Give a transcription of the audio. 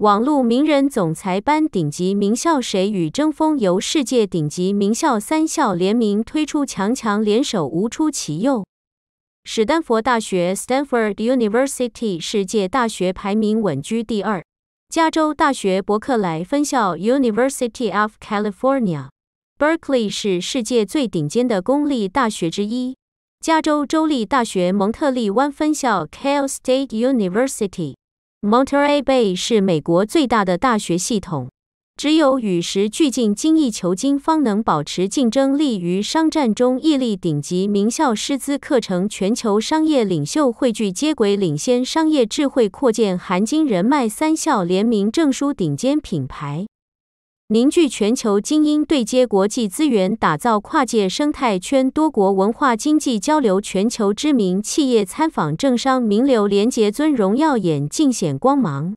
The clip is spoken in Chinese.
网络名人、总裁班、顶级名校，谁与争锋？由世界顶级名校三校联名推出，强强联手，无出其右。史丹佛大学 （Stanford University） 世界大学排名稳居第二。加州大学伯克莱分校 （University of California, Berkeley） 是世界最顶尖的公立大学之一。加州州立大学蒙特利湾分校 （Cal State University） m o n t r e a Bay 是美国最大的大学系统，只有与时俱进、精益求精，方能保持竞争力。于商战中屹立顶级名校，师资、课程、全球商业领袖汇聚，接轨领先商业智慧，扩建含金人脉。三校联名证书，顶尖品牌。凝聚全球精英，对接国际资源，打造跨界生态圈，多国文化经济交流，全球知名企业参访，政商名流联结，尊荣耀眼尽显光芒。